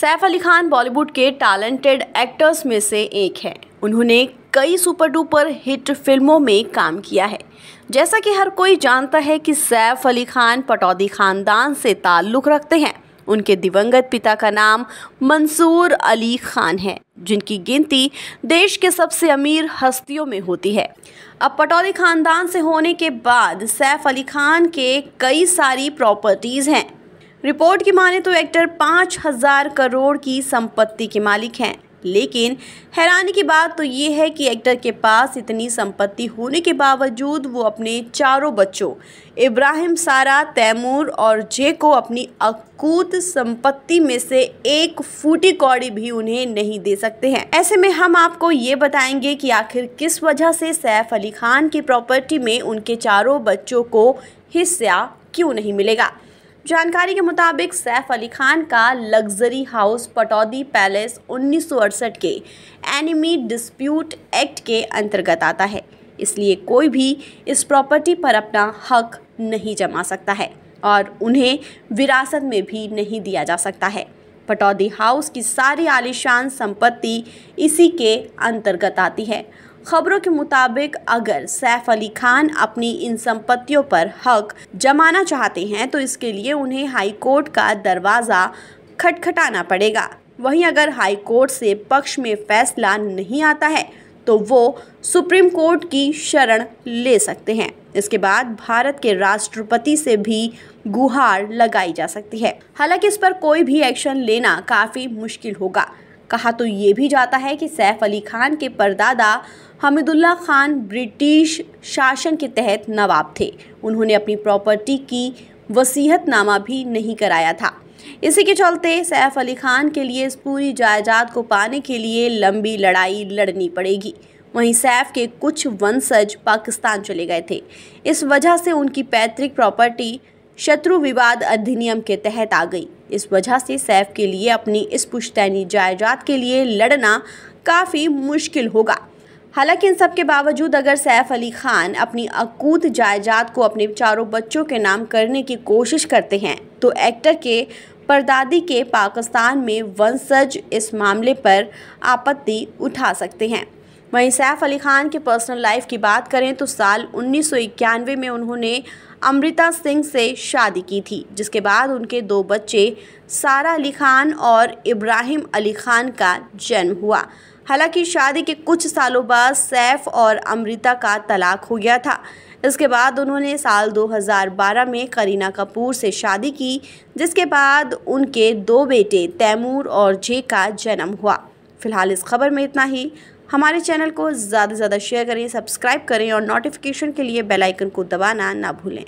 सैफ अली खान बॉलीवुड के talented actors में से एक हैं उन्होंने कई सुपर डुपर हिट फिल्मों में काम किया है जैसा कि हर कोई जानता है कि सैफ अली खान पटौदी खानदान से ताल्लुक़ रखते हैं उनके दिवंगत पिता का नाम मंसूर अली खान है जिनकी गिनती देश के सबसे अमीर हस्तियों में होती है अब पटौदी खानदान से होने के बाद सैफ अली खान के कई सारी प्रॉपर्टीज़ हैं रिपोर्ट की माने तो एक्टर पाँच हजार करोड़ की संपत्ति के मालिक हैं लेकिन हैरानी की बात तो ये है कि एक्टर के पास इतनी संपत्ति होने के बावजूद वो अपने चारों बच्चों इब्राहिम सारा तैमूर और जे को अपनी अकूत संपत्ति में से एक फूटी कौड़ी भी उन्हें नहीं दे सकते हैं ऐसे में हम आपको ये बताएंगे कि आखिर किस वजह से सैफ अली खान की प्रॉपर्टी में उनके चारों बच्चों को हिस्सा क्यों नहीं मिलेगा जानकारी के मुताबिक सैफ अली खान का लग्जरी हाउस पटौदी पैलेस उन्नीस के एनिमी डिस्प्यूट एक्ट के अंतर्गत आता है इसलिए कोई भी इस प्रॉपर्टी पर अपना हक नहीं जमा सकता है और उन्हें विरासत में भी नहीं दिया जा सकता है पटौदी हाउस की सारी आलिशान संपत्ति इसी के अंतर्गत आती है खबरों के मुताबिक अगर सैफ अली खान अपनी इन संपत्तियों पर हक जमाना चाहते हैं तो इसके लिए उन्हें हाई कोर्ट का दरवाज़ा खटखटाना पड़ेगा वहीं अगर हाई कोर्ट से पक्ष में फैसला नहीं आता है तो वो सुप्रीम कोर्ट की शरण ले सकते हैं इसके बाद भारत के राष्ट्रपति से भी गुहार लगाई जा सकती है हालांकि इस पर कोई भी एक्शन लेना काफ़ी मुश्किल होगा कहा तो ये भी जाता है कि सैफ अली खान के परदादा हमिदुल्ला खान ब्रिटिश शासन के तहत नवाब थे उन्होंने अपनी प्रॉपर्टी की वसीहतनामा भी नहीं कराया था इसी के चलते सैफ अली खान के लिए इस पूरी जायदाद को पाने के लिए लंबी लड़ाई लड़नी पड़ेगी वहीं सैफ के कुछ वंशज पाकिस्तान चले गए थे इस वजह से उनकी पैतृक प्रॉपर्टी शत्रु विवाद अधिनियम के तहत आ गई इस वजह से सैफ के लिए अपनी इस पुश्तैनी जायदाद के लिए लड़ना काफ़ी मुश्किल होगा हालांकि इन सब के बावजूद अगर सैफ अली खान अपनी अकूत जायदाद को अपने चारों बच्चों के नाम करने की कोशिश करते हैं तो एक्टर के परदादी के पाकिस्तान में वंशज इस मामले पर आपत्ति उठा सकते हैं वहीं सैफ अली खान की पर्सनल लाइफ की बात करें तो साल उन्नीस में उन्होंने अमृता सिंह से शादी की थी जिसके बाद उनके दो बच्चे सारा अली खान और इब्राहिम अली खान का जन्म हुआ हालांकि शादी के कुछ सालों बाद सैफ और अमृता का तलाक हो गया था इसके बाद उन्होंने साल 2012 में करीना कपूर से शादी की जिसके बाद उनके दो बेटे तैमूर और जे का जन्म हुआ फिलहाल इस खबर में इतना ही हमारे चैनल को ज़्यादा से ज़्यादा शेयर करें सब्सक्राइब करें और नोटिफिकेशन के लिए बेल आइकन को दबाना ना भूलें